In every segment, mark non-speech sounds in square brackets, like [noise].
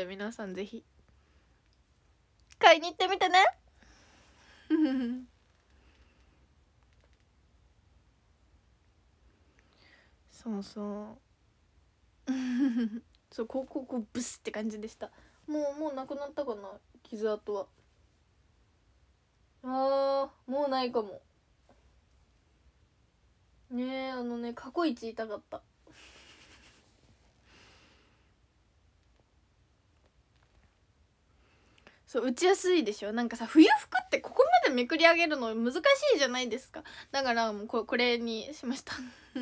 で皆さんぜひ買いに行ってみてね [laughs] そうそう [laughs] そうこうこうこうブスって感じでしたもうもうなくなったかな傷跡はあーもうないかもねえあのね過去一痛かったそう打ちやすいでしょなんかさ冬服ってここまでめくり上げるの難しいじゃないですかだからもうこれにしました [laughs]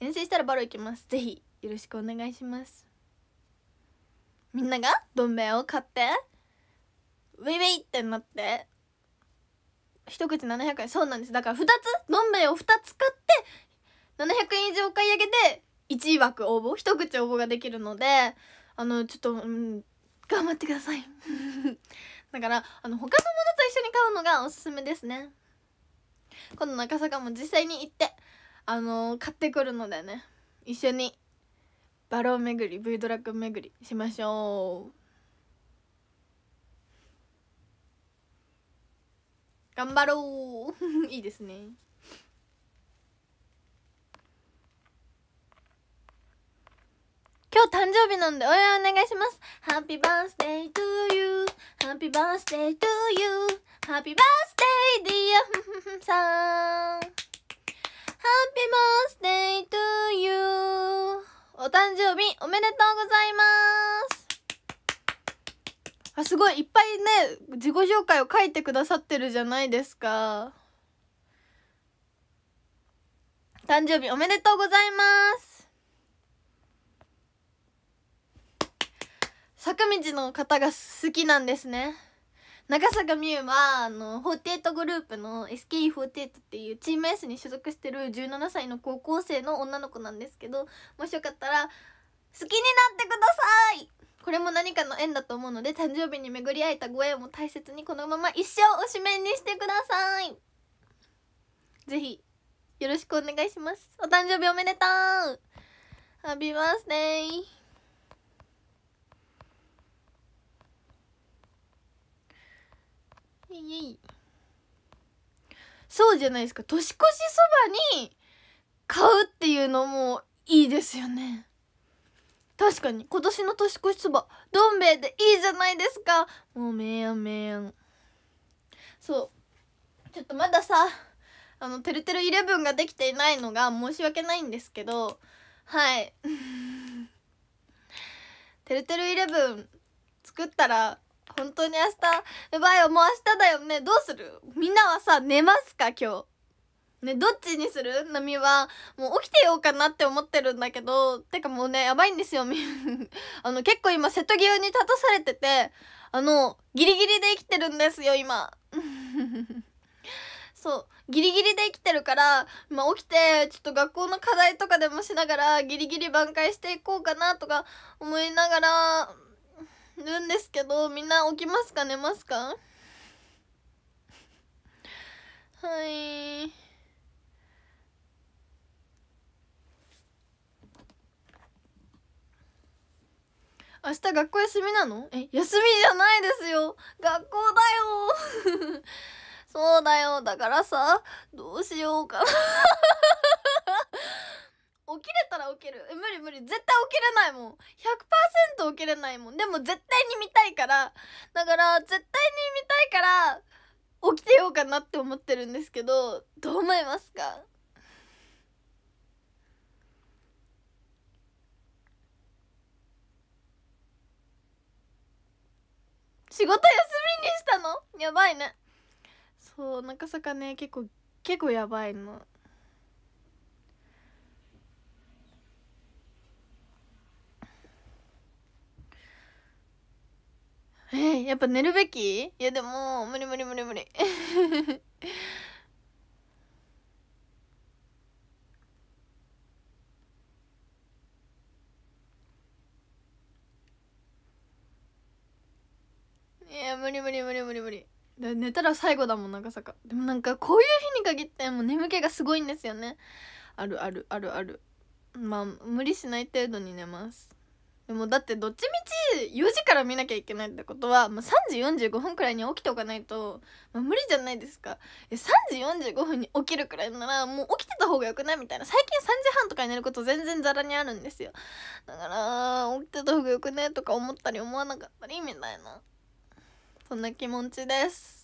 遠征したらバロ行きますぜひよろしくお願いしますみんながどん兵衛を買ってウェイウェイってなって一口700円そうなんですだから2つどん兵衛を2つ買って700円以上買い上げて1枠応募一口応募ができるのであのちょっと、うん、頑張ってください [laughs] だからあの他のものと一緒に買うのがおすすめですね今度中坂も実際に行ってあのー、買ってくるのでね一緒にバロー巡り V ドラッグ巡りしましょう頑張ろう [laughs] いいですね今日誕生日なんで応援お願いします。Happy birthday to you.Happy birthday to you.Happy birthday dear [laughs] さん。Happy birthday to you. お誕生日おめでとうございます。あ、すごいいっぱいね、自己紹介を書いてくださってるじゃないですか。誕生日おめでとうございます。坂道の方が好きなんですね長坂美優はあの48グループの SKE48 っていうチーム S に所属してる17歳の高校生の女の子なんですけどもしよかったら好きになってくださいこれも何かの縁だと思うので誕生日に巡り合えたご縁を大切にこのまま一生推しメンにしてくださいぜひよろしくお願いしますお誕生日おめでとうハッピーバースデーイエイそうじゃないですか年越しそばに買うっていうのもいいですよね確かに今年の年越しそばどん兵衛でいいじゃないですかもうめやんめやんそうちょっとまださあの「てるてるイレブン」ができていないのが申し訳ないんですけどはい「[laughs] てるてるイレブン」作ったら本当に明日うばいよもう明日だよねどうするみんなはさ寝ますか今日ねどっちにする波はもう起きてようかなって思ってるんだけどてかもうねやばいんですよ [laughs] あの結構今瀬戸際に立たされててあのギリギリで生きてるんですよ今 [laughs] そうギリギリで生きてるから、まあ、起きてちょっと学校の課題とかでもしながらギリギリ挽回していこうかなとか思いながらるんですけどみんな起きますか寝ますかはい明日学校休みなのえ休みじゃないですよ学校だよ [laughs] そうだよだからさどうしようかな起きれたら起きる無理無理絶対起きれないもん100%起きれないもんでも絶対に見たいからだから絶対に見たいから起きてようかなって思ってるんですけどどう思いますか仕事休みにしたのやばいねそう中坂ね結構結構やばいのえー、やっぱ寝るべきいやでも無理無理無理無理 [laughs] いや無理無理無理無理無理寝たら最後だもん長坂でもなんかこういう日に限ってもう眠気がすごいんですよねあるあるあるあるまあ無理しない程度に寝ますでもだってどっちみち4時から見なきゃいけないってことは、まあ、3時45分くらいに起きておかないと、まあ、無理じゃないですかえ3時45分に起きるくらいならもう起きてた方がよくないみたいな最近3時半とかに寝ること全然ざらにあるんですよだから起きてた方がよくないとか思ったり思わなかったりみたいなそんな気持ちです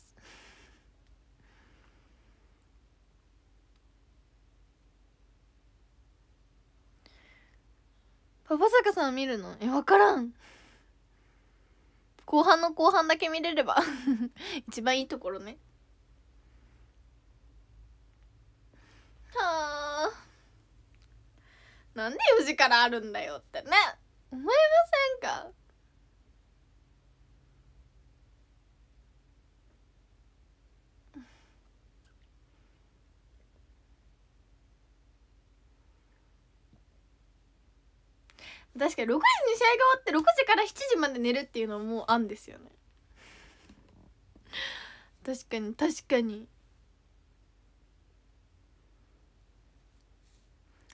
パパ坂さん見るのえ、分からん。後半の後半だけ見れれば [laughs] 一番いいところね。はあ。なんで4時からあるんだよってね。思いませんか確かに6時に試合が終わって6時から7時まで寝るっていうのもあんですよね確かに確かに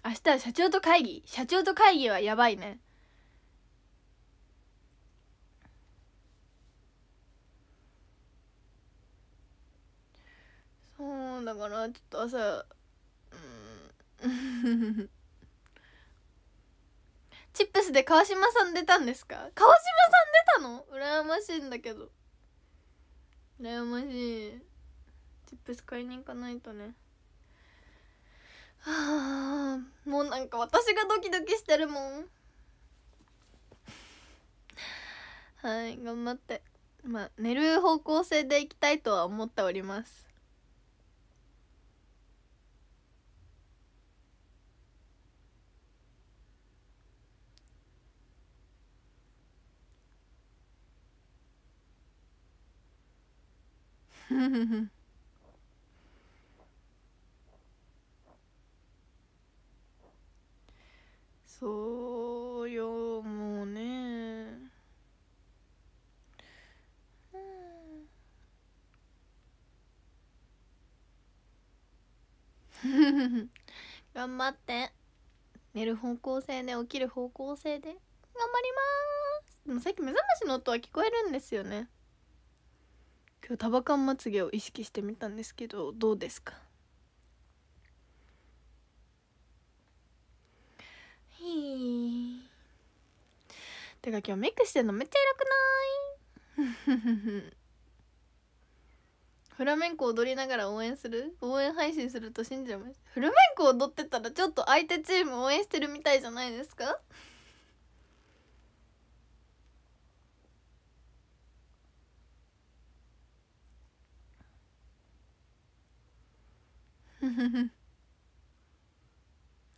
明日は社長と会議社長と会議はやばいねそうだからちょっと朝うんチップスで川島さん出たんですか川島さん出たの羨ましいんだけど羨ましいチップス買いに行かないとねはあもうなんか私がドキドキしてるもんはい頑張ってまあ寝る方向性でいきたいとは思っておりますそうよもうねうん頑張って寝る方向性で起きる方向性で頑張りますでもさっき目覚ましの音は聞こえるんですよね今日束感まつげを意識してみたんですけどどうですかひーてか今日メイクしてんのめっちゃ偉くない [laughs] フラメンコ踊りながら応援する応援配信すると信じゃますフラメンコ踊ってたらちょっと相手チーム応援してるみたいじゃないですか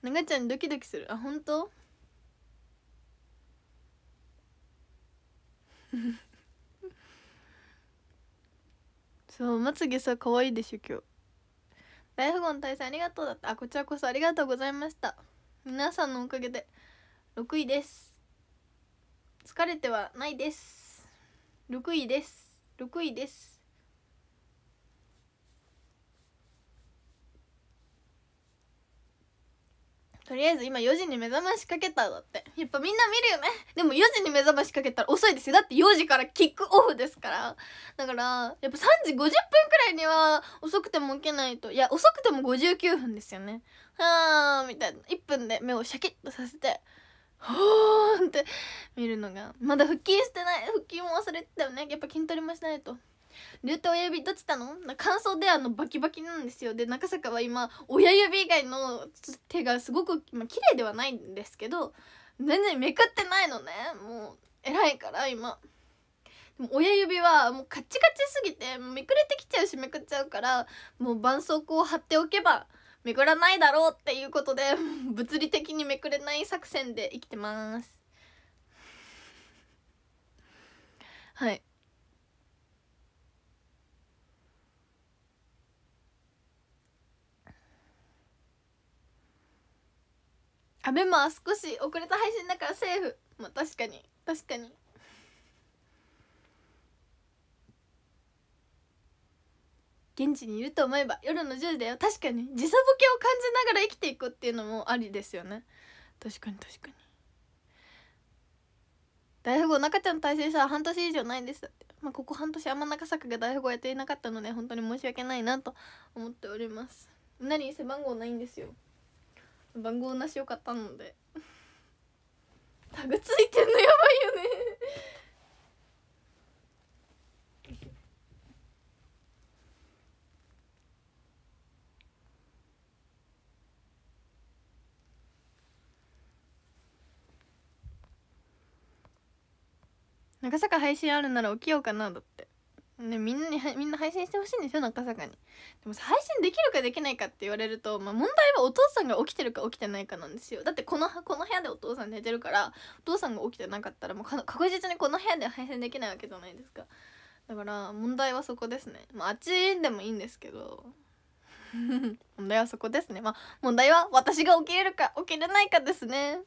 長ちゃんドキドキするあ本当そうまつげさ可愛いでしょ今日大富豪の大佐ありがとうだったあこちらこそありがとうございました皆さんのおかげで6位です疲れてはないです6位です6位ですとりあえず今4時に目覚ましかけただってやっぱみんな見るよねでも4時に目覚ましかけたら遅いですよだって4時からキックオフですからだからやっぱ3時50分くらいには遅くても起きないといや遅くても59分ですよねはあみたいな1分で目をシャキッとさせてほーんって見るのがまだ腹筋してない腹筋も忘れてたよねやっぱ筋トレもしないと。ルート親指どっちたの感想であのバキバキなんですよで中坂は今親指以外の手がすごく、まあ、綺麗ではないんですけど全然めくってないのねもう偉いから今でも親指はもうカチカチすぎてめくれてきちゃうしめくっちゃうからもう絆創膏を貼っておけばめくらないだろうっていうことで物理的にめくれない作戦で生きてますはいあメモは少し遅れた配信だからセーフまあ確かに確かに現地にいると思えば夜の10時だよ確かに時差ボケを感じながら生きていくっていうのもありですよね確かに確かに大富豪中ちゃんの体制た半年以上ないんですってまあここ半年あんま中坂が大富豪やっていなかったので本当に申し訳ないなと思っております何背番号ないんですよ番号なしよかったのでタグついてんのやばいよね長坂配信あるなら起きようかなだってね、みんなにみんな配信してほしいんですよ中坂にでもさ配信できるかできないかって言われると、まあ、問題はお父さんが起きてるか起きてないかなんですよだってこのこの部屋でお父さん寝てるからお父さんが起きてなかったらもう確実にこの部屋で配信できないわけじゃないですかだから問題はそこですねまああっちでもいいんですけど [laughs] 問題はそこですねまあ問題は私が起きれるか起きれないかですね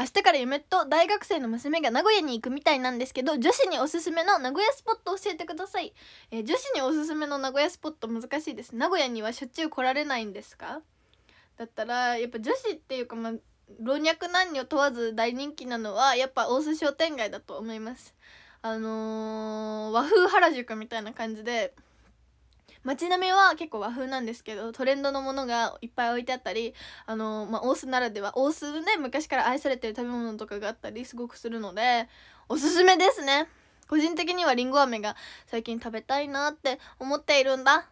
明日から夢と大学生の娘が名古屋に行くみたいなんですけど女子におすすめの名古屋スポット教えてください、えー、女子におすすめの名古屋スポット難しいです名古屋にはしょっちゅう来られないんですかだったらやっぱ女子っていうかまあ老若男女問わず大人気なのはやっぱ大須商店街だと思いますあのー、和風原宿みたいな感じで街並みは結構和風なんですけどトレンドのものがいっぱい置いてあったりあの、まあ、大須ならでは大須で昔から愛されてる食べ物とかがあったりすごくするのでおすすめですね個人的にはりんご飴が最近食べたいなって思っているんだ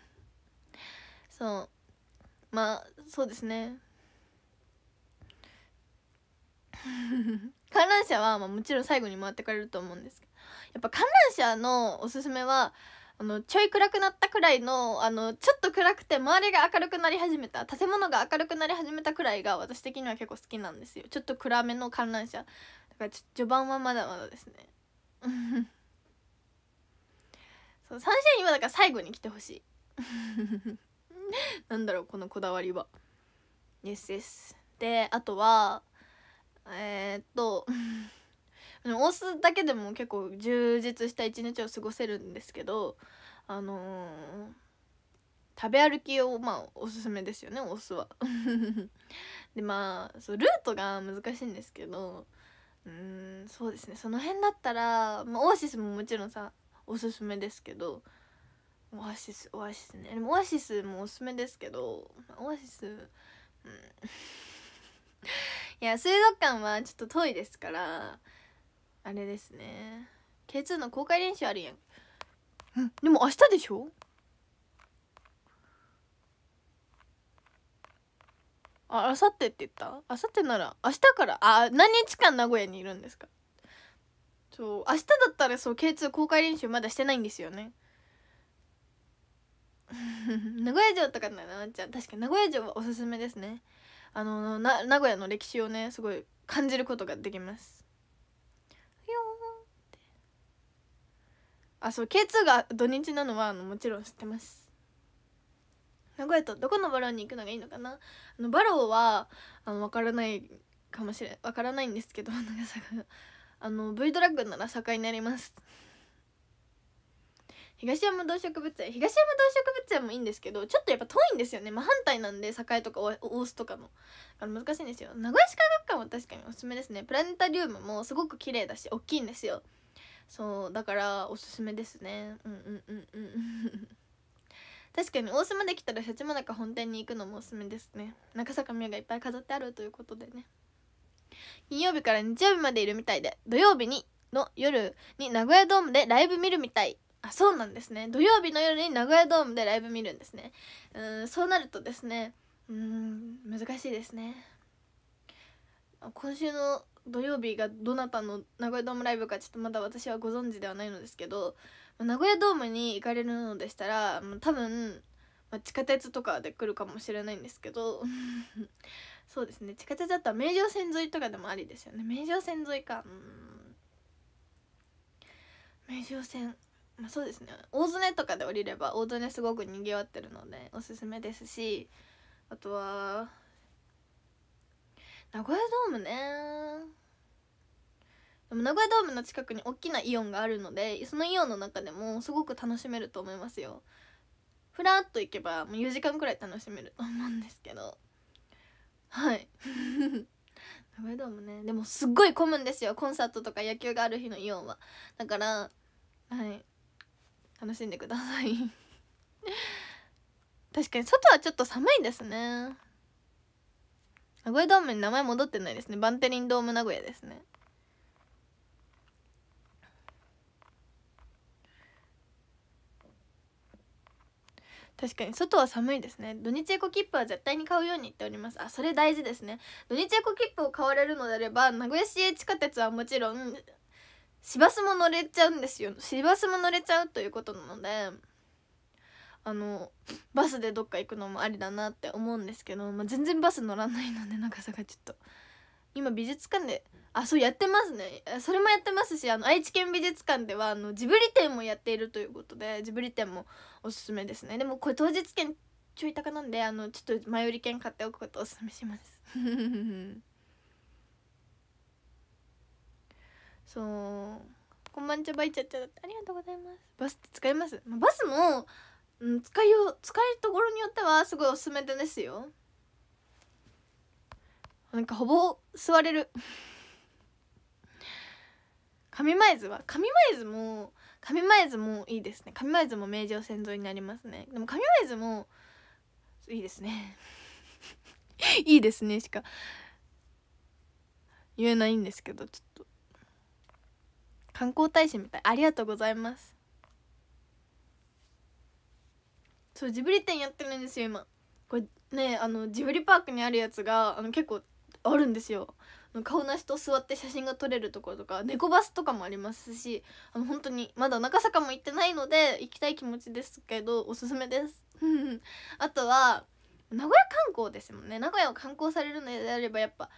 [laughs] そうまあそうですね [laughs] 観覧車は、まあ、もちろん最後に回ってかれると思うんですけどやっぱ観覧車のおすすめはあのちょい暗くなったくらいのあのちょっと暗くて周りが明るくなり始めた建物が明るくなり始めたくらいが私的には結構好きなんですよちょっと暗めの観覧車だから序盤はまだまだですね [laughs] そうサンシャインはだから最後に来てほしい [laughs] なんだろうこのこだわりはですですであとはえー、っとあの押だけでも結構充実した一日を過ごせるんですけどあのー、食べ歩きをまあおすすめですよねお酢は [laughs] でまあそうルートが難しいんですけどうんそうですねその辺だったら、まあ、オアシスももちろんさおすすめですけどオアシスオアシスねでもオアシスもおすすめですけどオアシスうん [laughs] いや水族館はちょっと遠いですからあれですね K2 の公開練習あるやんうんでも明日でしょあ明後日って言った明後日なら明日からあ何日間名古屋にいるんですかそう明日だったらそう K2 公開練習まだしてないんですよね [laughs] 名古屋城とかななちゃん確かに名古屋城はおすすめですねあのな名古屋の歴史をねすごい感じることができますあそう K2 が土日なのはあのもちろん知ってます名古屋とどこのバローに行くのがいいのかなあのバローはあの分からないかもしれ分からないんですけど長さがあの V ドラッグなら境になります東山動植物園東山動植物園もいいんですけどちょっとやっぱ遠いんですよね真、まあ、反対なんで境とか大須とかのあの難しいんですよ名古屋市科学館は確かにおすすめですねプラネタリウムもすごく綺麗だし大きいんですよそうだからおすすめですねうんうんうんうん [laughs] 確かに大島できたらシャチモ本店に行くのもおすすめですね中坂美がいっぱい飾ってあるということでね金曜日から日曜日までいるみたいで土曜日にの夜に名古屋ドームでライブ見るみたいあそうなんですね土曜日の夜に名古屋ドームでライブ見るんですねうんそうなるとですねうん難しいですね今週の土曜日がどなたの名古屋ドームライブかちょっとまだ私はご存知ではないのですけど名古屋ドームに行かれるのでしたら多分地下鉄とかで来るかもしれないんですけど [laughs] そうですね地下鉄だったら名城線沿いとかでもありですよね名城線沿いか名城線まあそうですね大曽根とかで降りれば大曽根すごくにぎわってるのでおすすめですしあとは名古屋ドームねでも名古屋ドームの近くに大きなイオンがあるのでそのイオンの中でもすごく楽しめると思いますよふらっと行けばもう4時間くらい楽しめると思うんですけどはい [laughs] 名古屋ドームねでもすっごい混むんですよコンサートとか野球がある日のイオンはだからはい楽しんでください [laughs] 確かに外はちょっと寒いですね名古屋ドームに名前戻ってないですねバンテリンドーム名古屋ですね確かに外は寒いですね土日エコ切符は絶対に買うように言っておりますあそれ大事ですね土日エコ切符を買われるのであれば名古屋市営地下鉄はもちろん市バスも乗れちゃうんですよ市バスも乗れちゃうということなのであのバスでどっか行くのもありだなって思うんですけど、まあ、全然バス乗らないので長さがちょっと今美術館であそうやってますねそれもやってますしあの愛知県美術館ではあのジブリ展もやっているということでジブリ展もおすすめですねでもこれ当日券ちょい高なんであのちょっと前売り券買っておくことおすすめします [laughs] そうこんばんちゃばいちゃっちゃだってありがとうございますバスって使います、まあ、バスもうん、使いよう使いどころによってはすごいおすすめですよなんかほぼ座れる上前図は上前図も上前図もいいですね上前図も名城線沿いになりますねでも上前図もいいですね [laughs] いいですねしか言えないんですけどちょっと観光大使みたいありがとうございますそうジブリ展やってるんですよ今これねあのジブリパークにあるやつがあの結構あるんですよ顔なしと座って写真が撮れるところとか猫バスとかもありますしあの本当にまだ中坂も行ってないので行きたい気持ちですけどおすすめです [laughs] あとは名古屋観光ですもんね名古屋を観光されるのであればやっぱ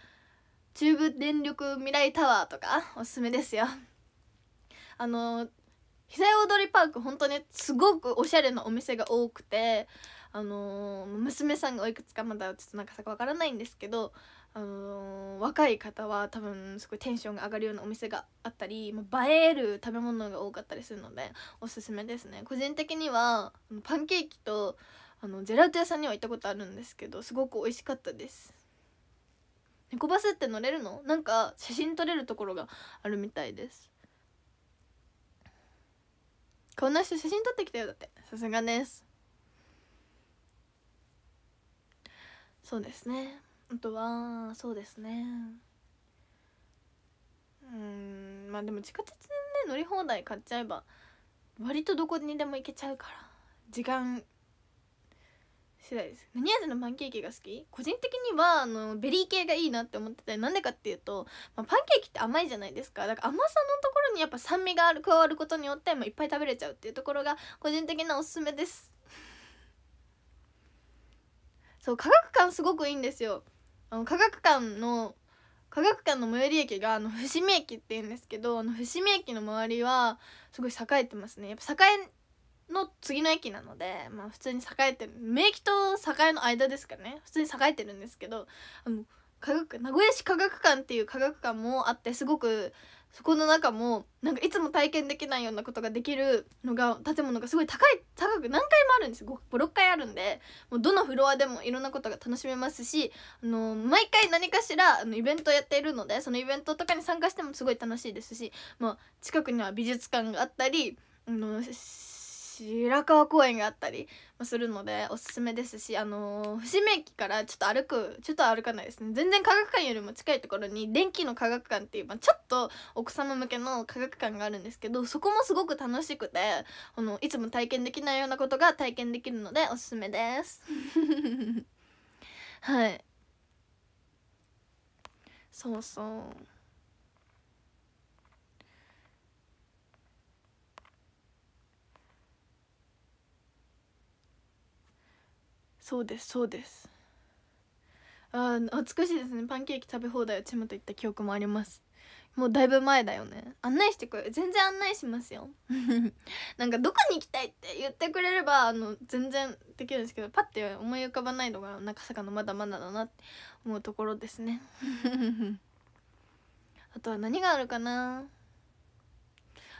中部電力未来タワーとかおすすめですよあの久屋踊りパーク本当にすごくおしゃれなお店が多くてあのー、娘さんがおいくつかまだちょっとなんかさわからないんですけど、あのー、若い方は多分すごいテンションが上がるようなお店があったり、まあ、映える食べ物が多かったりするのでおすすめですね個人的にはパンケーキとあのジェラート屋さんには行ったことあるんですけどすごく美味しかったです猫バスって乗れるのなんか写真撮れるところがあるみたいですこんな人写真撮ってきたよだってさすがですそうですねあとはそうですねうんまあでも地下鉄ね乗り放題買っちゃえば割とどこにでも行けちゃうから時間世代です何味のパンケーキが好き個人的にはあのベリー系がいいなって思っててなんでかっていうと、まあ、パンケーキって甘いじゃないですかだから甘さのところにやっぱ酸味がある加わることによって、まあ、いっぱい食べれちゃうっていうところが個人的なおすすめですそう科学館すごくいいんですよあの科学館の科学館の最寄り駅があの伏見駅って言うんですけどあの伏見駅の周りはすごい栄えてますねやっぱ栄えの次の駅なので、まあ、普通に栄えてる名駅と栄の間ですかね普通に栄えてるんですけどあの科学名古屋市科学館っていう科学館もあってすごくそこの中もなんかいつも体験できないようなことができるのが建物がすごい高い高く何回もあるんです56回あるんでもうどのフロアでもいろんなことが楽しめますし、あのー、毎回何かしらあのイベントをやっているのでそのイベントとかに参加してもすごい楽しいですし、まあ、近くには美術館があったり。あのー白川公園があったりするのでおすすめですしあのー、伏見駅からちょっと歩くちょっと歩かないですね全然科学館よりも近いところに電気の科学館っていう、まあ、ちょっと奥様向けの科学館があるんですけどそこもすごく楽しくてこのいつも体験できないようなことが体験できるのでおすすめです [laughs] はいそうそうそうですそうですあ美しいですねパンケーキ食べ放題をちむと行った記憶もありますもうだいぶ前だよね案内してくれ全然案内しますよ [laughs] なんかどこに行きたいって言ってくれればあの全然できるんですけどパッて思い浮かばないのが中坂のまだまだだなって思うところですね [laughs] あとは何があるかな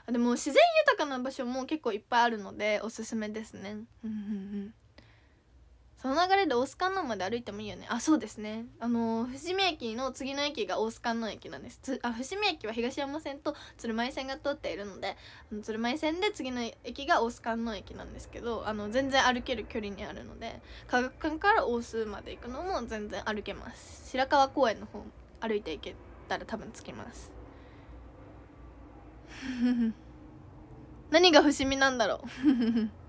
あでも自然豊かな場所も結構いっぱいあるのでおすすめですねうんうんうんその流れで大須観音まで歩いてもいいよねあそうですねあの伏見駅の次の駅が大須観音駅なんですつあ伏見駅は東山線と鶴舞線が通っているのであの鶴舞線で次の駅が大須観音駅なんですけどあの全然歩ける距離にあるので科学館から大須まで行くのも全然歩けます白川公園の方歩いて行けたら多分着きます [laughs] 何が伏見なんだろう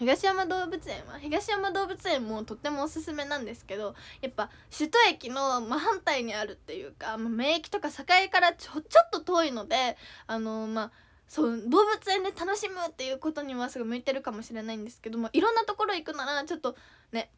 東山動物園は東山動物園もとってもおすすめなんですけどやっぱ首都駅の真反対にあるっていうか、まあ、名とか栄からちょちょっと遠いのであのまあそう動物園で楽しむっていうことにはすごい向いてるかもしれないんですけどもいろんなところ行くならちょっとね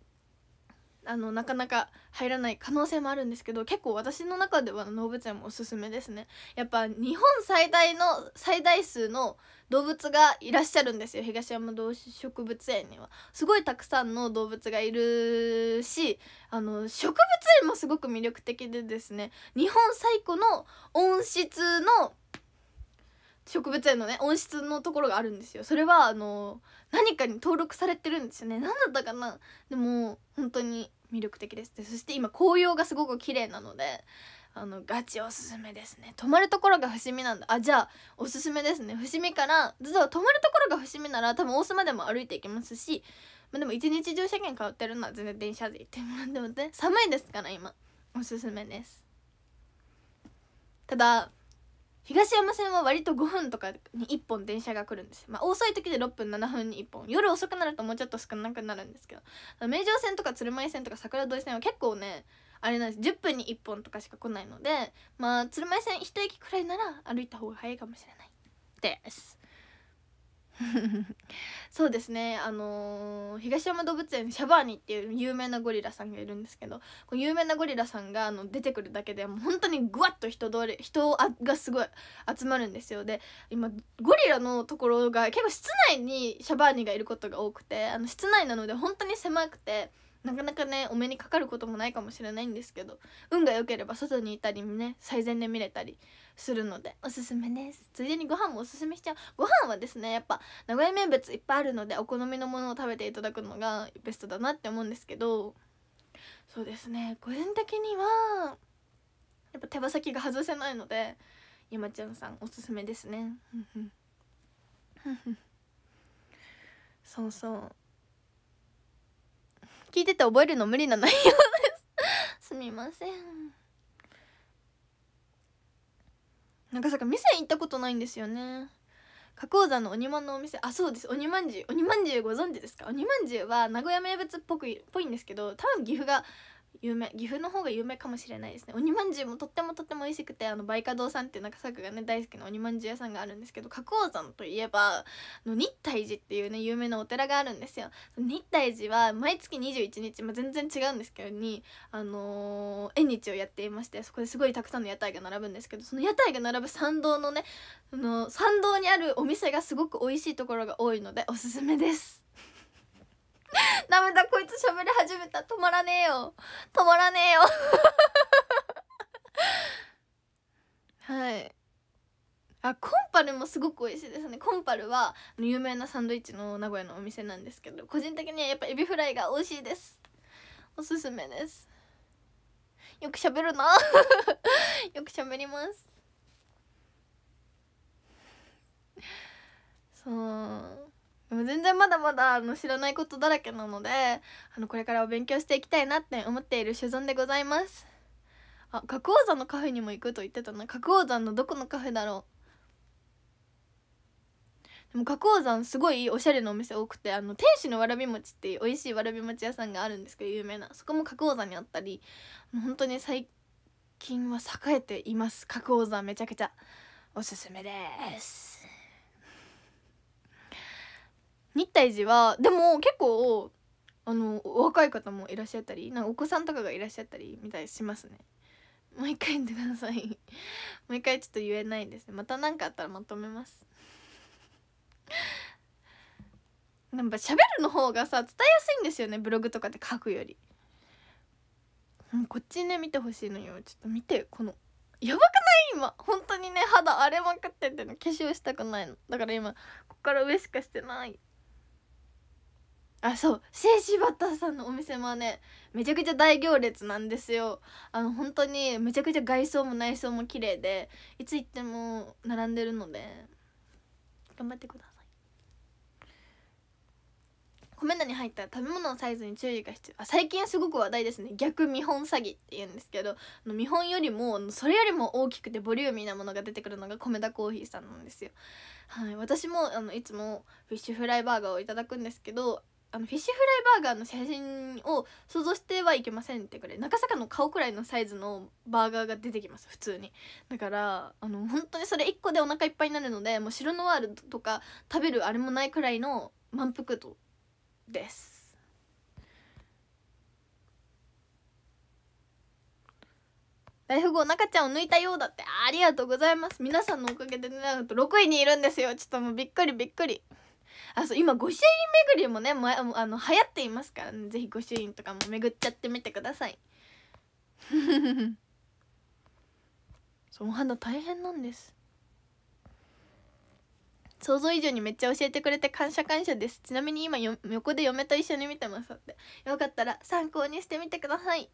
あのなかなか入らない可能性もあるんですけど結構私の中では動物園もおすすめですねやっぱ日本最大の最大数の動物がいらっしゃるんですよ東山動植物園にはすごいたくさんの動物がいるしあの植物園もすごく魅力的でですね日本最古の温室の植物園のね温室のところがあるんですよそれはあの何かに登録されてるんですよね何だったかなでも本当に魅力的ですそして今紅葉がすごく綺麗なのであのガチおすすめですね泊まるところが伏見なんだあじゃあおすすめですね伏見から実は泊まるところが伏見なら多分大須までも歩いていきますし、まあ、でも一日乗車券買ってるのは全然電車で行ってもらってもね寒いですから今おすすめですただ東山線は割と5分とかに1本電車が来るんですまあ遅い時で6分7分に1本夜遅くなるともうちょっと少なくなるんですけど名城線とか鶴舞線とか桜通り線は結構ねあれなんです10分に1本とかしか来ないのでまあ鶴舞線1駅くらいなら歩いた方が早いかもしれないです [laughs] そうですねあのー、東山動物園シャバーニっていう有名なゴリラさんがいるんですけどこ有名なゴリラさんがあの出てくるだけでもう本当にぐわっと人通り人がすごい集まるんですよで今ゴリラのところが結構室内にシャバーニがいることが多くてあの室内なので本当に狭くて。なかなかねお目にかかることもないかもしれないんですけど運が良ければ外にいたりね最善で見れたりするのでおすすめですついでにご飯もおすすめしちゃうご飯はですねやっぱ名古屋名物いっぱいあるのでお好みのものを食べていただくのがベストだなって思うんですけどそうですね個人的にはやっぱ手羽先が外せないので山ちゃんさんおすすめですねそうそう聞いてて覚えるの無理な内容ですすみません長坂店行ったことないんですよね花崗山の鬼まんのお店あそうです鬼まんじゅう鬼まんじゅうご存知ですか鬼まんじゅうは名古屋名物っぽくぽいんですけど多分岐阜が有名岐阜の方が有名かもしれないですね鬼まんじゅうもとってもとっても美味しくてあの梅花堂さんっていう中作がね大好きな鬼まんじゅう屋さんがあるんですけど角王山といえばの日泰寺っていうね有名なお寺があるんですよ日泰寺は毎月21日、まあ、全然違うんですけどにあのー、縁日をやっていましてそこですごいたくさんの屋台が並ぶんですけどその屋台が並ぶ参道のねの参道にあるお店がすごく美味しいところが多いのでおすすめです [laughs] ダメだこいつ喋り始めた止まらねえよ止まらねえよ [laughs] はいあコンパルもすごく美味しいですねコンパルは有名なサンドイッチの名古屋のお店なんですけど個人的にはやっぱエビフライが美味しいですおすすめですよく喋るな [laughs] よく喋りますそうでも全然まだまだあの知らないことだらけなのであのこれからお勉強していきたいなって思っている所存でございますあ角王山のカフェにも行くと言ってたな角王山のどこのカフェだろうでも角王山すごいおしゃれなお店多くてあの天使のわらび餅っていう美味しいわらび餅屋さんがあるんですけど有名なそこも角王山にあったり本当に最近は栄えています角王山めちゃくちゃおすすめです日体寺はでも結構あのお若い方もいらっしゃったりなんかお子さんとかがいらっしゃったりみたいしますね [laughs] もう一回言ってください [laughs] もう一回ちょっと言えないですねまた何かあったらまとめますなんか喋るの方がさ伝えやすいんですよねブログとかで書くよりこっちね見てほしいのよちょっと見てこのやばくない今本当にね肌荒れまくってての化粧したくないのだから今こっから上しかしてないあそうッターさんのお店もねめちゃくちゃ大行列なんですよあの本当にめちゃくちゃ外装も内装も綺麗でいつ行っても並んでるので頑張ってください米田に入ったら食べ物のサイズに注意が必要あ最近すごく話題ですね逆見本詐欺って言うんですけど見本よりもそれよりも大きくてボリューミーなものが出てくるのが米田コーヒーさんなんですよはい私もあのいつもフィッシュフライバーガーをいただくんですけどあのフィッシュフライバーガーの写真を想像してはいけませんってこれ中坂の顔くらいのサイズのバーガーが出てきます普通にだからあの本当にそれ1個でお腹いっぱいになるのでもう白ノワールとか食べるあれもないくらいの満腹度ですライフ号中ちゃんを抜いたようだってありがとうございます皆さんのおかげでねなんと6位にいるんですよちょっともうびっくりびっくりあそう今御朱印巡りもねもあの流行っていますからね是非御朱印とかも巡っちゃってみてください [laughs] そうお肌大変なんです想像以上にめっちゃ教えてくれて感謝感謝ですちなみに今よ横で嫁と一緒に見てますってよかったら参考にしてみてください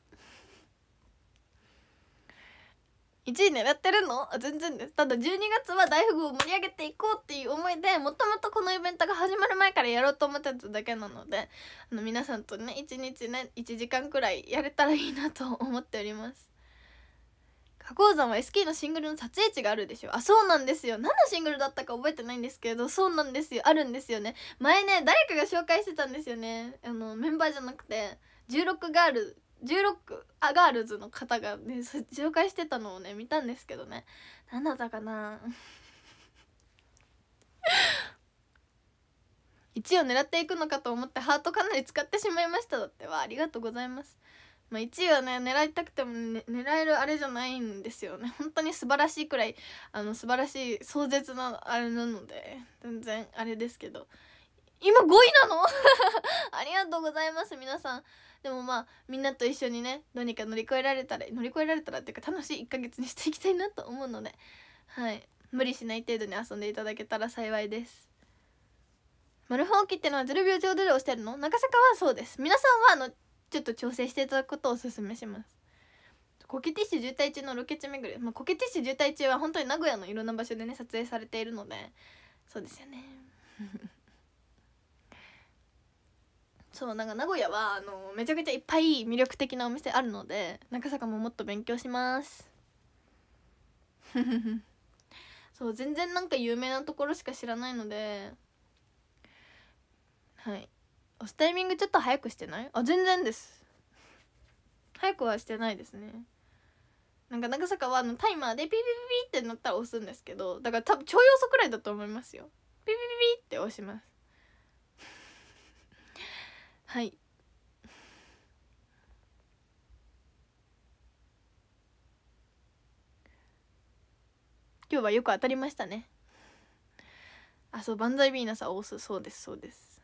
1位狙ってるの全然ですただ12月は大富豪を盛り上げていこうっていう思いでもともとこのイベントが始まる前からやろうと思ってただけなのであの皆さんとね1日ね1時間くらいやれたらいいなと思っております花崗山は SK のシングルの撮影地があるでしょあそうなんですよ何のシングルだったか覚えてないんですけどそうなんですよあるんですよね前ね誰かが紹介してたんですよねあのメンバーじゃなくて16ガール16あガールズの方がね紹介してたのをね見たんですけどね何だったかな1 [laughs] 位を狙っていくのかと思ってハートかなり使ってしまいましただってはありがとうございますまあ、1位はね狙いたくても、ね、狙えるあれじゃないんですよね本当に素晴らしいくらいあの素晴らしい壮絶なあれなので全然あれですけど今5位なの [laughs] ありがとうございます皆さんでもまあみんなと一緒にね何か乗り越えられたら乗り越えられたらっていうか楽しい1ヶ月にしていきたいなと思うのではい無理しない程度に遊んでいただけたら幸いです丸本機ってのは0秒上どれ押してるの長坂はそうです皆さんはあのちょっと調整していただくことをおすすめしますコケティッシュ渋滞中のロケ地巡り、まあ、コケティッシュ渋滞中は本当に名古屋のいろんな場所でね撮影されているのでそうですよねそうなんか名古屋はあのめちゃくちゃいっぱい魅力的なお店あるので中坂ももっと勉強しますそう全然なんか有名なところしか知らないのではい押すタイミングちょっと早くしてないあ全然です早くはしてないですねなんか長坂はあのタイマーでピピピピってなったら押すんですけどだから多分超要素くらいだと思いますよピピピピって押しますはい今日はよく当たりましたねあそう万歳ビーナスは押すそうですそうです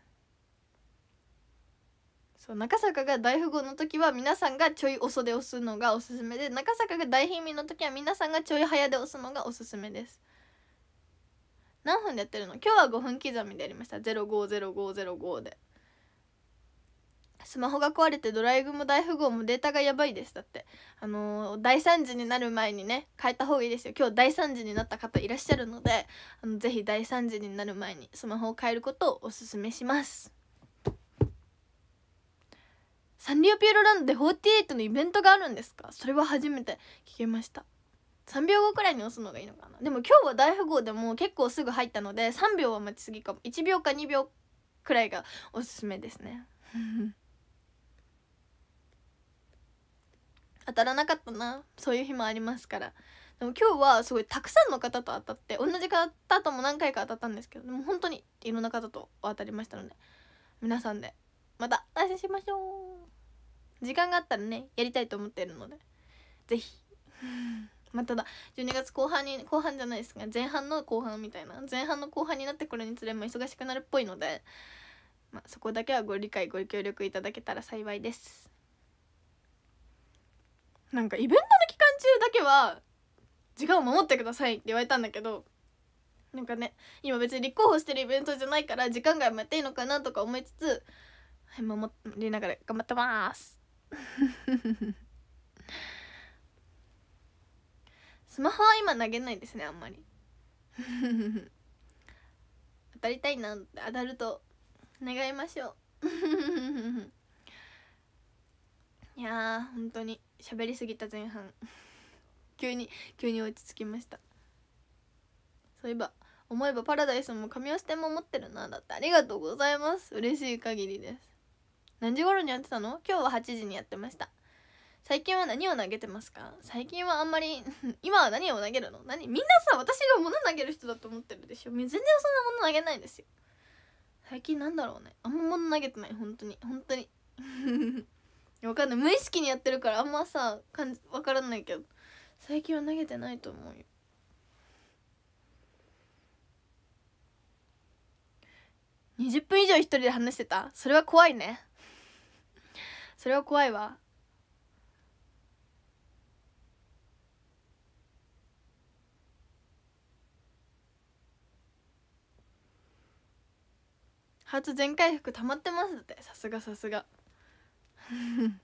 そう中坂が大富豪の時は皆さんがちょい遅で押すのがおすすめで中坂が大貧民の時は皆さんがちょい早で押すのがおすすめです何分でやってるの今日は5分刻みでやりました05050で。スマホが壊れてドライブも大富豪もデータがやばいですだってあのー、大惨事になる前にね変えた方がいいですよ今日大惨事になった方いらっしゃるのであのぜひ大惨事になる前にスマホを変えることをおすすめしますサンリオピューロランドで48のイベントがあるんですかそれは初めて聞けました3秒後くらいに押すのがいいのかなでも今日は大富豪でも結構すぐ入ったので3秒は待ちすぎかも1秒か2秒くらいがおすすめですね当たらなかったなそういう日もありますからでも今日はすごいたくさんの方と当たって同じ方とも何回か当たったんですけどでも本当にいろんな方と当たりましたので皆さんでまたお会いしましょう時間があったらねやりたいと思っているので是非 [laughs] まただ12月後半に後半じゃないですが前半の後半みたいな前半の後半になってこれにつれも忙しくなるっぽいので、まあ、そこだけはご理解ご協力いただけたら幸いですなんかイベントの期間中だけは時間を守ってくださいって言われたんだけどなんかね今別に立候補してるイベントじゃないから時間外もやっていいのかなとか思いつつはい守りながら頑張ってます [laughs] スマホは今投げないですねあんまり [laughs] 当たりたいなって当たると願いましょういやー本当に喋りすぎた前半 [laughs] 急に急に落ち着きましたそういえば思えばパラダイスも神尾視点も持ってるなだってありがとうございます嬉しい限りです何時頃にやってたの今日は8時にやってました最近は何を投げてますか最近はあんまり [laughs] 今は何を投げるの何みんなさ私が物投げる人だと思ってるでしょ全然そんな物投げないですよ最近なんだろうねあんま物投げてない本当に本当に [laughs] わかんない無意識にやってるからあんまさかん分からないけど最近は投げてないと思うよ20分以上一人で話してたそれは怖いねそれは怖いわハート全回復溜まってますってさすがさすが [laughs]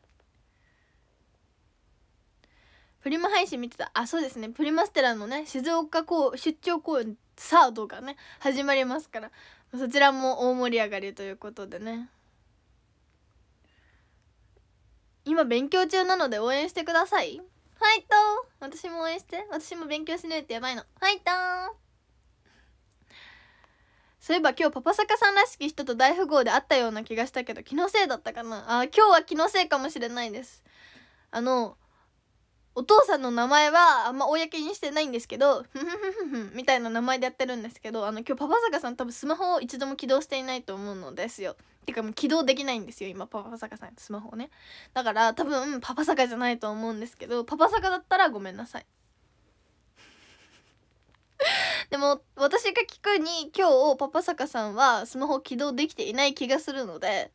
プリマ配信見てたあそうですねプリマステラのね静岡公出張公演サードがね始まりますからそちらも大盛り上がりということでね今勉強中なので応援してくださいはいと私も応援して私も勉強しないとやばいのはいとそういえば今日パパ坂さんらしき人と大富豪で会ったような気がしたけど気のせいだったかなあ今日は気のせいかもしれないですあのお父さんの名前はあんま公にしてないんですけどふふふみたいな名前でやってるんですけどあの今日パパ坂さん多分スマホを一度も起動していないと思うのですよてかもう起動できないんですよ今パパ坂さんスマホをねだから多分パパ坂じゃないと思うんですけどパパ坂だったらごめんなさいでも私が聞くに今日パパ坂さんはスマホ起動できていない気がするので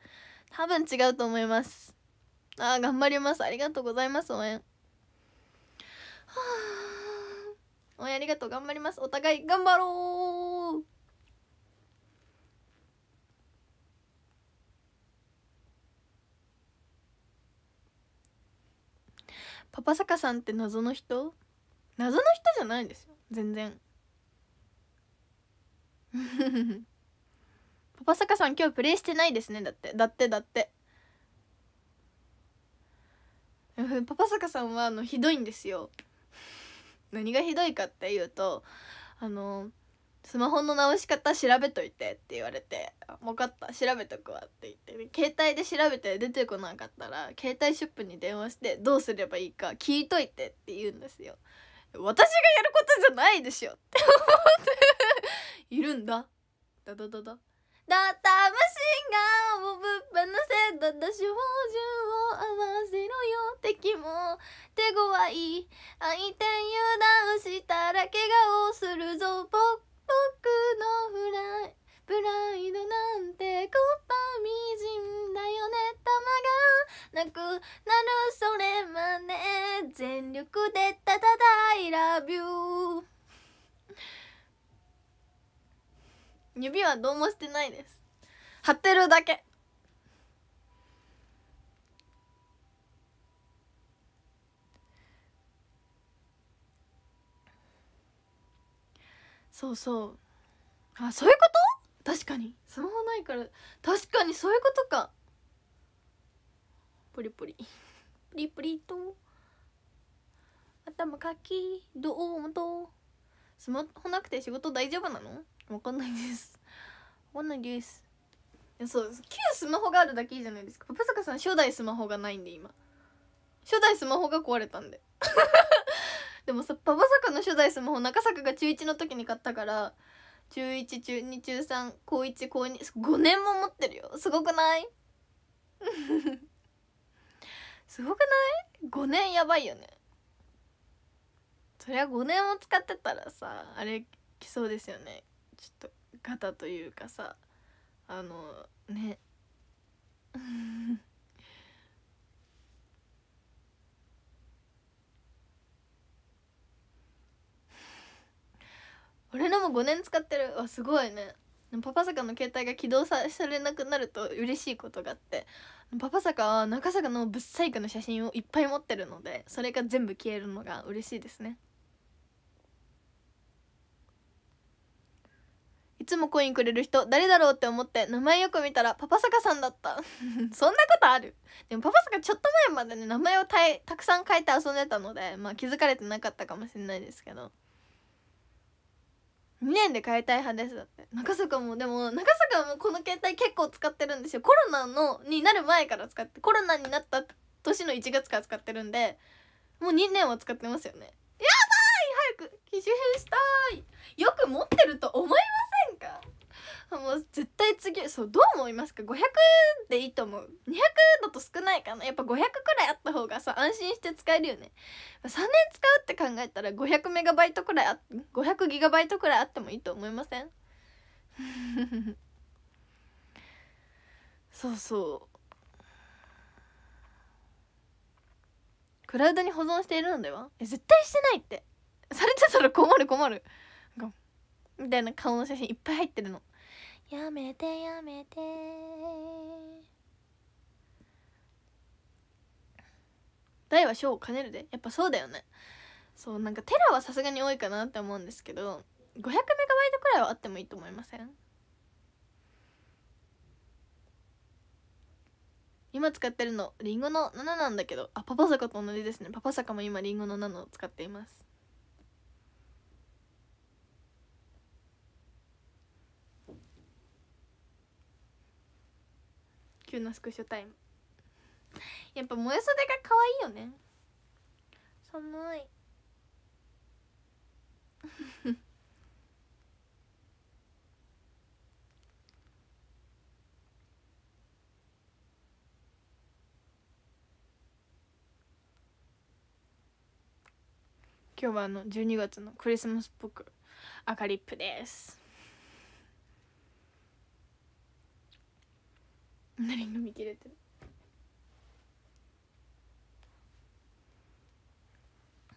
多分違うと思いますあ頑張りますありがとうございます応援はあ応援ありがとう頑張りますお互い頑張ろうパパ坂さんって謎の人謎の人じゃないんですよ全然 [laughs] パパサカさん今日プレイしてないですねだってだってだってパパサカさんはあのひどいんですよ何がひどいかっていうとあのスマホの直し方調べといてって言われて「分かった調べとくわ」って言って携帯で調べて出てこなかったら携帯ショップに電話してどうすればいいか聞いといてって言うんですよ私がやることじゃないでしょ [laughs] って思っているんだ。だだだだ。だ魂がをぶっなせだだし宝珠を合わせろよ敵も手強い相手油断したら怪我をするぞ僕のフライプライドなんてコッパみじんだよね玉がなくなるそれまで全力でたたたいラビュー指はどうもしてないです張ってるだけそうそうあそういうこと確かにスマホないから確かにそういうことかポリポリプリプリと頭かきどうもとスマホなくて仕事大丈夫なのわかんないですわかんないですいやそう旧スマホがあるだけじゃないですかパパ坂さん初代スマホがないんで今初代スマホが壊れたんで [laughs] でもさパパ坂の初代スマホ中坂が中1の時に買ったから中1中2中3高1高25年も持ってるよすごくない [laughs] すごくない ?5 年やばいよねそりゃ5年も使ってたらさあれきそうですよねちょっと型というかさあのね [laughs] 俺のも5年使ってるわすごいねパパ坂の携帯が起動されなくなると嬉しいことがあってパパ坂は中坂のぶっ細工の写真をいっぱい持ってるのでそれが全部消えるのが嬉しいですねいつもコインくれる人誰だろうって思って名前よく見たらパパ坂さんだった [laughs] そんなことあるでもパパ坂ちょっと前までね名前をたたくさん書いて遊んでたのでまあ気づかれてなかったかもしれないですけど2年で買いたい派ですだって中坂もでも中坂もこの携帯結構使ってるんですよコロナのになる前から使ってコロナになった年の1月から使ってるんでもう2年は使ってますよねやばい早く機種変したいよく持ってると思いませんかもう絶対次そうどう思いますか500でいいと思う200だと少ないかなやっぱ500くらいあった方がさ安心して使えるよね3年使うって考えたら500メガバイトくらいあ500ギガバイトくらいあってもいいと思いません [laughs] そうそうクラウドに保存しているのではえ絶対してないってされてたら困る困るみたいな顔の写真いっぱい入ってるのやめてやめて大は賞を兼ねるでやっぱそうだよねそうなんかテラはさすがに多いかなって思うんですけど500メガバイトくらいはあってもいいと思いません今使ってるのリンゴの7なんだけどあパパ坂と同じですねパパ坂も今リンゴの7を使っていますュのスクショタイムやっぱ萌え袖が可愛いよね寒い [laughs] 今日はあの12月のクリスマスっぽく赤リップです何飲み切れてる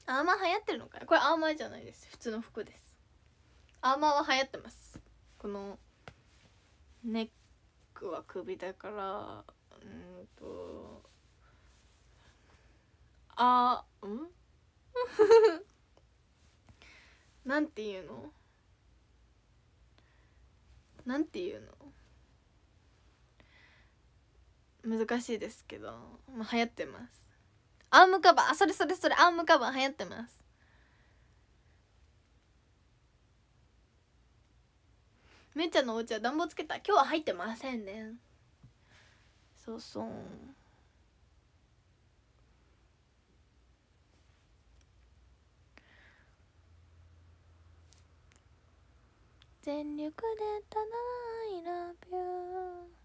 アーマー流行ってるのかなこれアーマーじゃないです普通の服ですアーマーは流行ってますこのネックは首だからうんとあうんなんていうのなんていうの難しいですけど、まあ、流行ってますアームカバーあそれそれそれアームカバー流行ってますめっちゃんのお家は暖房つけた今日は入ってませんねそうそう全力でただ I love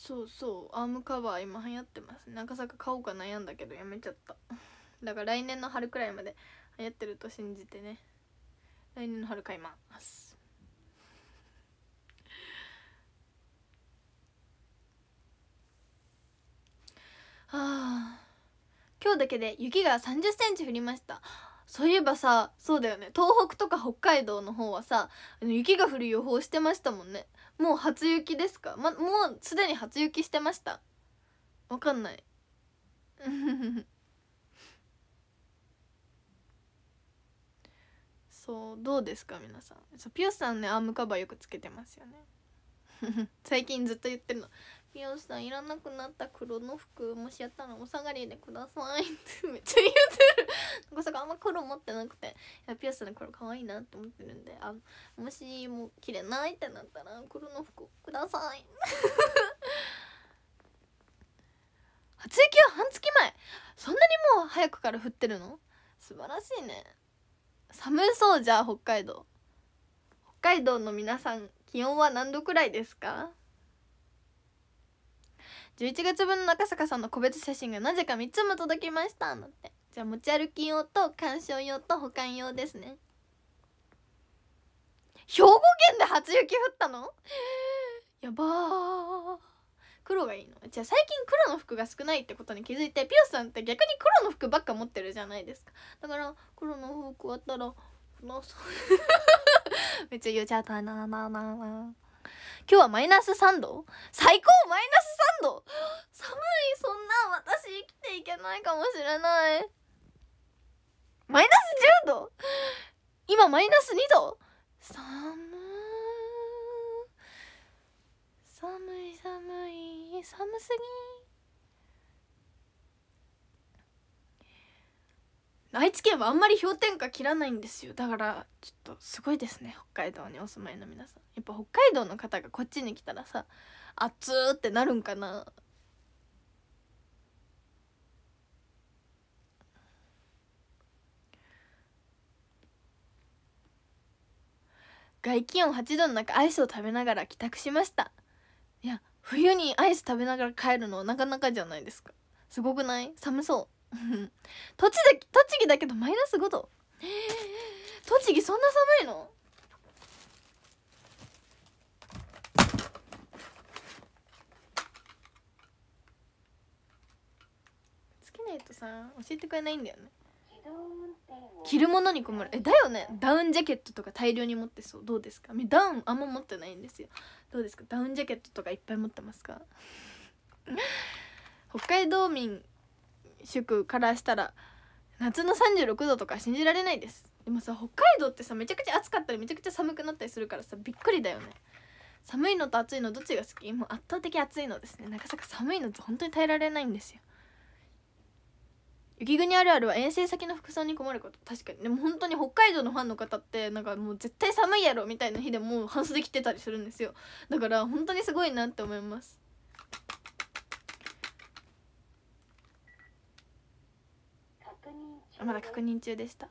そうそうアームカバー今流行ってます長坂買おうか悩んだけどやめちゃっただから来年の春くらいまで流行ってると信じてね来年の春買いますはあ今日だけで雪が3 0ンチ降りましたそういえばさそうだよね東北とか北海道の方はさ雪が降る予報してましたもんねもう初雪ですか、ま、もうすでに初雪してましたわかんない [laughs] そうどうですか皆さんそうピュスさんねアームカバーよくつけてますよね [laughs] 最近ずっと言ってるの「ピュスさんいらなくなった黒の服もしやったらお下がりでください」ってめっちゃ言ってるそこそこあんま黒持ってなくていやピアスの黒可愛いなって思ってるんであもしもう着れないってなったら黒の服ください [laughs] 初雪は半月前そんなにもう早くから降ってるの素晴らしいね寒そうじゃあ北海道北海道の皆さん気温は何度くらいですか11月分の中坂さんの個別写真がなぜか3つも届きましたなんてじゃあ持ち歩き用と鑑賞用と保管用ですね兵庫県で初雪降ったのやばー黒がいいのじゃあ最近黒の服が少ないってことに気づいてピオさんって逆に黒の服ばっか持ってるじゃないですかだから黒の服あったらなそ [laughs] めっちゃ言うちゃったなななな今日はマイナス3度最高マイナス3度寒いそんな私生きていけないかもしれないマイナス10度今マイナス2度寒い寒い寒い寒すぎ愛知県はあんまり氷点下切らないんですよだからちょっとすごいですね北海道にお住まいの皆さんやっぱ北海道の方がこっちに来たらさ「暑っ!」ってなるんかな外気温8度の中アイスを食べながら帰宅しましたいや冬にアイス食べながら帰るのはなかなかじゃないですかすごくない寒そう [laughs] 栃木栃木だけどマイナス5度、えー、栃木そんな寒いのつけないとさ教えてくれないんだよね着るものに困るえだよねダウンジャケットとか大量に持ってそうどうですかダウンあんま持ってないんですよどうですかダウンジャケットとかいっぱい持ってますか [laughs] 北海道民宿からしたら夏の36度とか信じられないですでもさ北海道ってさめちゃくちゃ暑かったりめちゃくちゃ寒くなったりするからさびっくりだよね寒いのと暑いのどっちが好きもう圧倒的暑いのですねなかなか寒いのって本当に耐えられないんですよ雪国あるあるは遠征先の服装に困ること確かにでも本当に北海道のファンの方ってなんかもう絶対寒いやろみたいな日でも半袖着てたりするんですよだから本当にすごいなって思いますまだ確認中でした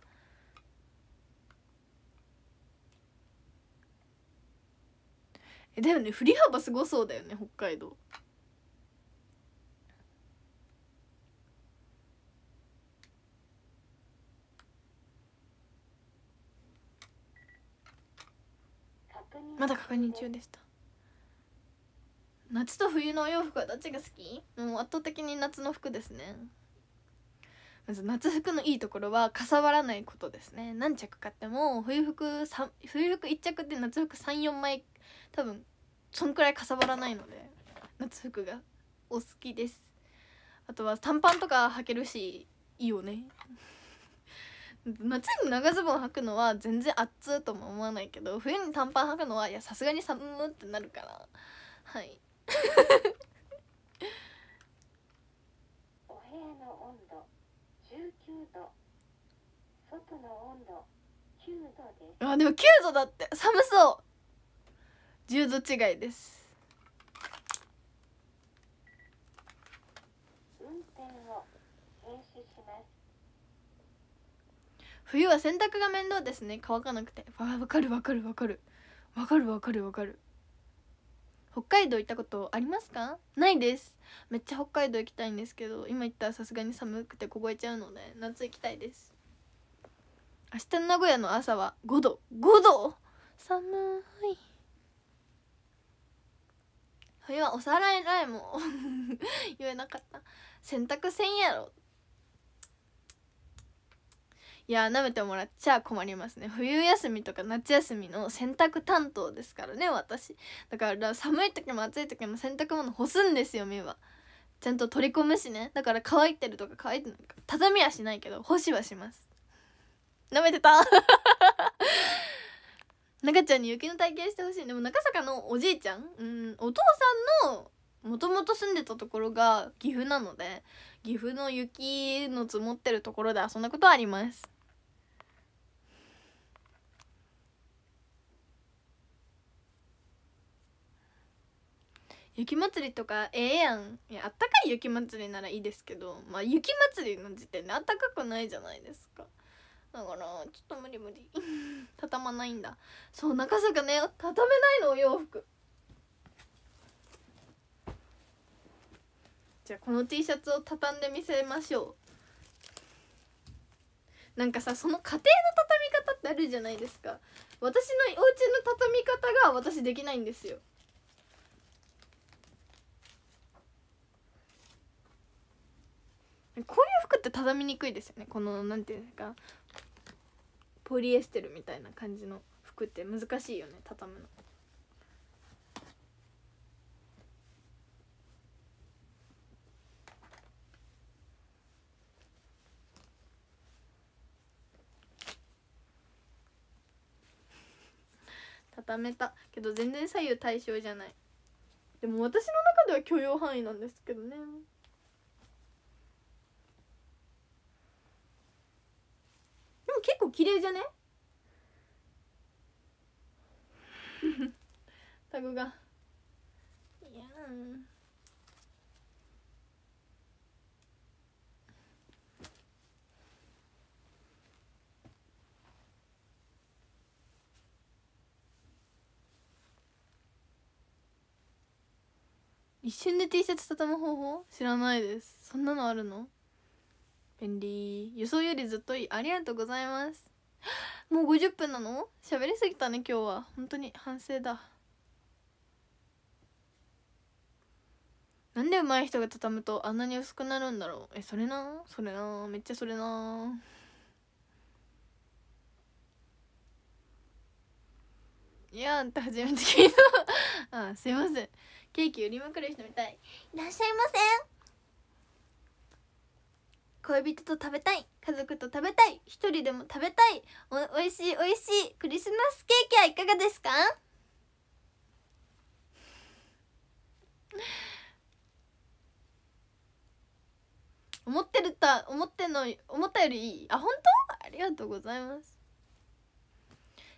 えでもね振り幅すごそうだよね北海道まだ確認中でした夏と冬のお洋服はどっちが好きもう圧倒的に夏の服ですねまず夏服のいいところはかさばらないことですね何着買っても冬服3冬服1着って夏服34枚多分そんくらいかさばらないので夏服がお好きですあとは短パンとか履けるしいいよね夏に長ズボン履くのは全然暑いとも思わないけど冬に短パン履くのはいやさすがに寒ーってなるからはい [laughs] お部屋の温度19度外の温度9度ですあでも9度だって寒そう10度違いです冬は洗濯が面倒ですね乾かなくてわかるわかるわかるわかるわかるわかる北海道行ったことありますかないですめっちゃ北海道行きたいんですけど今行ったらさすがに寒くて凍えちゃうので夏行きたいです明日の名古屋の朝は5度5度寒い冬はおさらいライも [laughs] 言えなかった洗濯せんやろいや舐めてもらっちゃ困りますね冬休みとか夏休みの洗濯担当ですからね私だから寒い時も暑い時も洗濯物干すんですよ目はちゃんと取り込むしねだから乾いてるとか乾いてないか畳はしないけど干しはします舐めてた [laughs] 中ちゃんに雪の体験してほしいでも中坂のおじいちゃんうんお父さんのもともと住んでたところが岐阜なので岐阜の雪の積もってるところで遊んだことはあります雪つりとかええやんいやあったかい雪まつりならいいですけどまあ雪まつりの時点であったかくないじゃないですかだからちょっと無理無理 [laughs] 畳まないんだそう中坂ね畳めないのお洋服じゃあこの T シャツを畳んでみせましょうなんかさその家庭の畳み方ってあるじゃないですか私のお家の畳み方が私できないんですよこういう服って畳みにくいですよねこのなんていうんですかポリエステルみたいな感じの服って難しいよね畳むの。畳めたけど全然左右対称じゃないでも私の中では許容範囲なんですけどねも結構綺麗じゃね [laughs] タグがいや一瞬で T シャツ畳む方法知らないですそんなのあるの便利輸送よりずっといいありがとうございます [gasps] もう50分なの喋りすぎたね今日は本当に反省だなんで上手い人が畳むとあんなに薄くなるんだろうえそれなそれなめっちゃそれなーいやーって初めて聞いた [laughs] あすいませんケーキ売りまくる人みたいいらっしゃいません恋人と食べたい家族と食べたい一人でも食べたいおいしいおいしいクリスマスケーキはいかがですか思ってるた思っての思ったよりいいあ本当ありがとうございます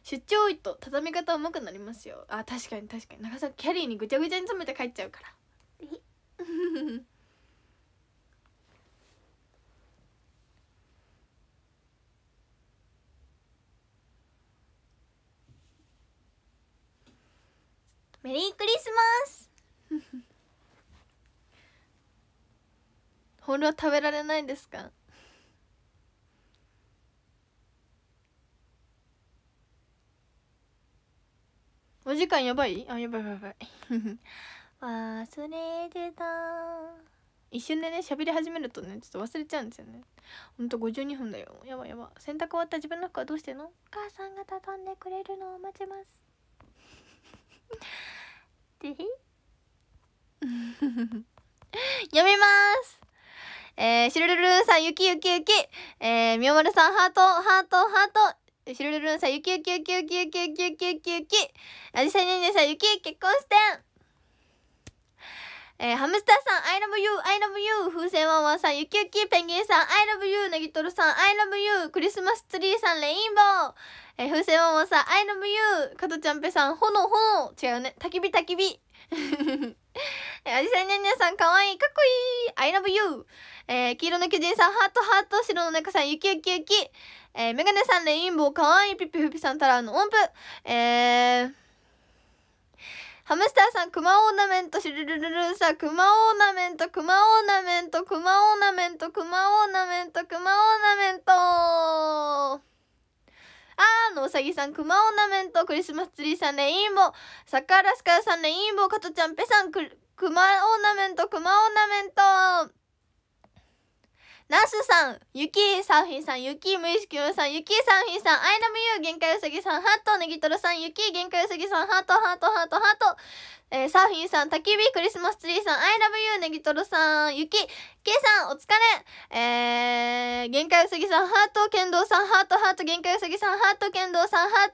出張多いと畳み方うまくなりますよあ確かに確かに長崎キャリーにぐちゃぐちゃに詰めて帰っちゃうからメリークリスマスほんは食べられないんですかお時間やばいあやばいやばい [laughs] 忘れてた一瞬でね喋り始めるとねちょっと忘れちゃうんですよねほんと52分だよやばいやば洗濯終わった自分の服はどうしてんのお母さんが畳んでくれるのを待ちますひ読みますえー、シルルルーンさん、ゆきゆきゆき。えー、みおまるさん、ハート、ハート、ハート。シルルルーンさん、ゆきゆきゆきゆきゆきゆきゆきあじさいねんねさん、ゆき、結婚してん。えー、ハムスターさん、I love you, I love you, 風船ワンワンさん、ゆきゆき、ペンギンさん、I love you, ネギトルさん、I love you, クリスマスツリーさん、レインボー、えー、風船ワンワンさん、I love you, トちゃんぺさん、ほのほ違うね、焚き火焚き火。[laughs] えー、アジサイニャニャさん、かわいい、かっこいい、I love you, えー、黄色の巨人さん、ハートハート、白の猫さん、ゆきゆきゆき、えー、メガネさん、レインボー、かわいい、ピピフピさん、タラーの音符、えー、ハムスターさん、クマオーナメント、シュルルルルンさん、クマオーナメント、クマオーナメント、クマオーナメント、クマオーナメント、クマオーナメントあーのうさぎさん、クマオーナメント、クリスマスツリーさん、レインボー、サカーラスカーさん、レインボー、カトちゃん、ペさん、クマオーナメント、クマオーナメントナスさん、ゆサーフィンさん、雪無意識むさん、雪サーフィンさん、アイナムユー限界うさぎさん、ハットネギトロさん、雪き限界うさぎさん、ハートハートハートハート、えー、サーフィンさん、焚き火クリスマスツリーさん、アイラブユーネギトロさん、雪。き、けいさん、お疲れえー、限界うさぎさん、ハート剣道さん、ハートハート限界うさぎさん、ハート剣道さん、ハー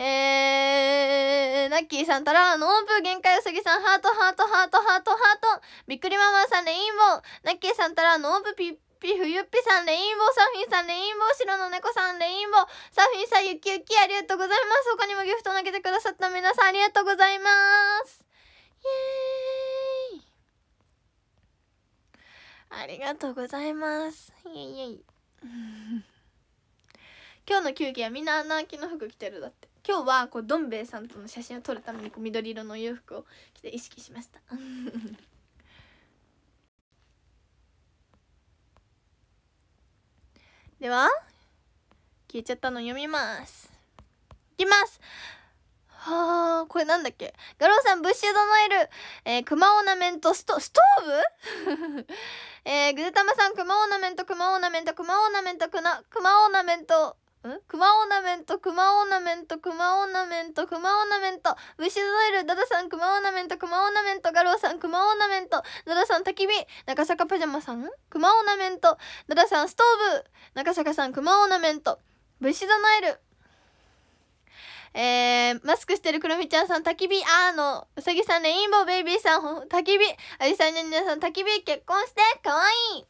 ト、えー、ラッキーさんたら、ノーブ限界うさぎさん、ハート、ハート、ハート、ハート、ハート、びっくりママさん、レインボー、ラッキーさんたら、ノーブピッピふゆっぴさん、レインボー、サフィンさん、レインボー、白の猫さん、レインボー、サフィンさん、ゆきゆき、ありがとうございます。他にもギフト投げてくださった皆さん、ありがとうございます。イェーイ。ありがとうございます。イェイイェイ。[laughs] 今日の球技はみんな穴あきの服着てるだって。今日はこうどん兵衛さんとの写真を撮るためにこう緑色の洋服を着て意識しました [laughs] では消えちゃったの読みますいきますはあ、これなんだっけガローさん、ブッシュドノエル、えー、熊オーナメント、スト、ストーブ [laughs] えー、ぐずたまさん、熊オーナメント、熊オーナメント、熊オーナメント、熊、熊オーナメント、クマオーナメント、クマオーナメント、クマオーナメント、クマオーナメント。ウシドドエル、ダダさん、マオーナメント、マオーナメント、ガローさん、クマオーナメント、ダダさん、焚き火、中坂パジャマさん、クマオーナメント、ダダさん、ストーブ、中坂さん、クマオーナメント、ブシドナエル。えー、マスクしてるクロミちゃんさん、焚き火、あーの、うさぎさん、レインボーベイビーさん、焚き火、あじさんの皆さん、焚き火、結婚して、かわいい。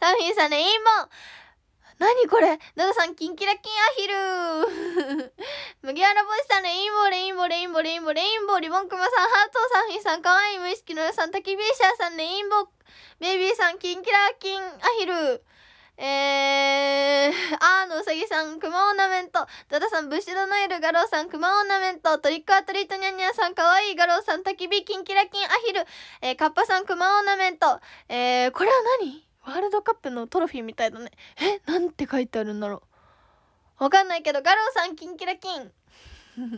サーフィンさん、レインボー。何これダダさん、キンキラキンアヒル [laughs] 麦わら帽子さん、レインボー、レインボー、レインボー、レインボー、レインボー、リボンクマさん、ハートさん、フィンさん、かわいい無意識のよさん、焚き火シャーさん、レインボー、ベイビーさん、キンキラキンアヒル。えー、あ [laughs] ーのうさぎさん、クマオーナメント。ダダさん、ブシドノエル、ガロウさん、クマオーナメント。トリックアトリートニャンニャンさん、かわいいガロウさん、焚き火、キンキラキンアヒル。えー、カッパさん、クマオーナメント。えー、これは何ワールドカップのトロフィーみたいだねえなんて書いてあるんだろうわかんないけどガローさんキンキラキン [laughs]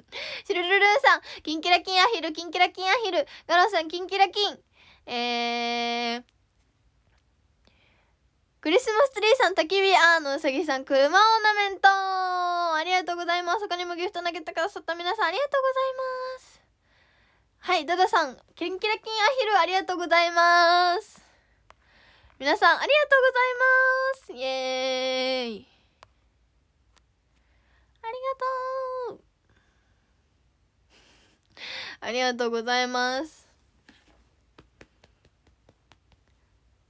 シルルルーさんキンキラキンアヒルキンキラキンアヒルガローさんキンキラキンえー、クリスマスツリーさん、焚き火、あーのうさぎさん、車オーナメントありがとうございます。そこにもギフト投げてくださった皆さん、ありがとうございます。はい、ダダさん、キンキラキンアヒル、ありがとうございます。皆さんありがとうございますイエーイありがとうありがとうございます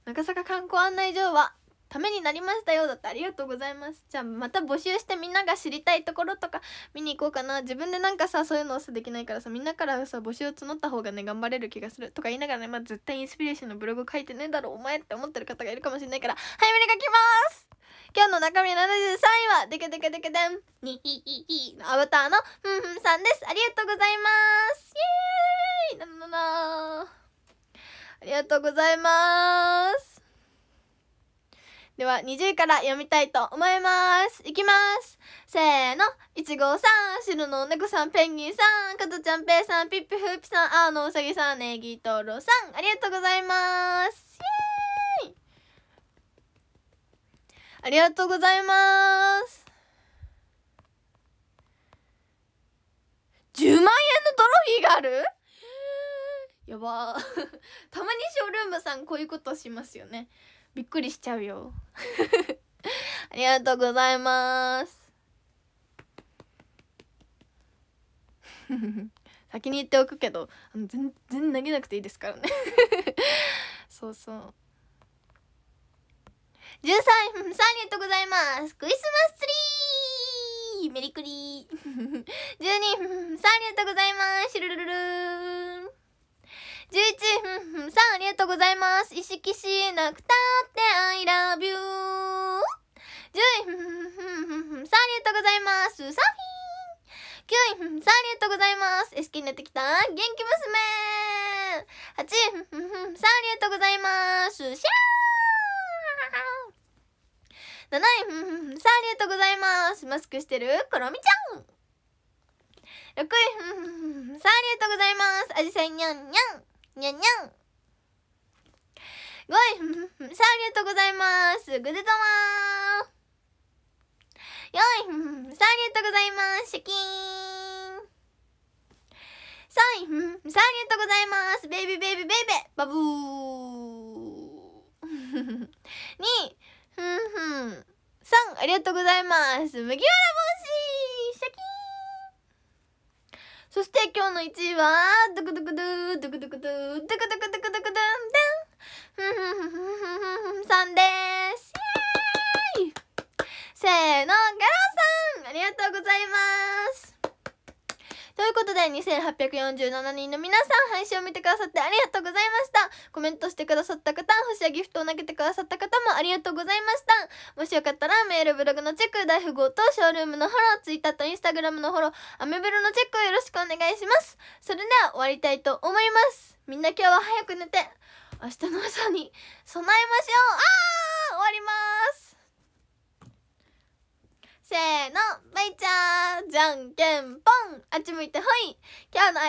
中坂観光案内所はためになりましたよだってありがとうございますじゃあまた募集してみんなが知りたいところとか見に行こうかな自分でなんかさそういうのをさできないからさみんなからさ募集を募った方がね頑張れる気がするとか言いながらね、まあ、絶対インスピレーションのブログ書いてねえだろお前って思ってる方がいるかもしれないから早めに書きます今日の中身73位はデカデカデカデンにひひひのアバターのふんふんさんですありがとうございますイエーイなななありがとうございますでは20位から読みたいと思います。いきます。せーの。いちごさん、白の猫さん、ペンギンさん、かとちゃんぺいさん、ピッピフーぴさん、あーのうさぎさん、ネギトロさん、ありがとうございます。イエありがとうございます。10万円のトロフィーがあるやば [laughs] たまにショールームさんこういうことしますよねびっくりしちゃうよ [laughs] ありがとうございます。[laughs] 先に言っておくけどあの全然投げなくていいですからね [laughs] そうそう13 3ありがとうございますクリスマスツリーメリクリー12さんありがとうございますシュルルルル11ざいます。意識しなくたって I love you。10位、ふんふんふんふん、ありがとうございます。サフィーン。9位、さん、ありがとうございます。好きになってきた元気娘。8位、ふんふんふん、ありがとうございます。シャー。7位、ふんふんさあ、ありがとうございます。マスクしてるクロミちゃん。6位、ふんふんさあ、ありがとうございます。あじさいにゃんにゃん。にゃんにゃん。わいさあありがとうございますぐでたまよいさあありがとうございますシャキーンさあありがとうございますベイビーベイビーベイビーバブーにふんふんさんありがとうございます [laughs] 麦わら帽子シャキーンそして今日の1位はドクドクドゥドクドクドゥドクドクドクドクドゥンふんふんふんふんふんさんですイエーイせーのガラさんありがとうございますということで2847人の皆さん配信を見てくださってありがとうございましたコメントしてくださった方星やギフトを投げてくださった方もありがとうございましたもしよかったらメールブログのチェック大富豪とショールームのフォローツイッターとインスタグラムのフォローアメブロのチェックをよろしくお願いしますそれでは終わりたいと思いますみんな今日は早く寝て明日の朝に備えましょうあー終わりますせーの、めいちゃんじゃんけんぽんあっち向いてほい今日の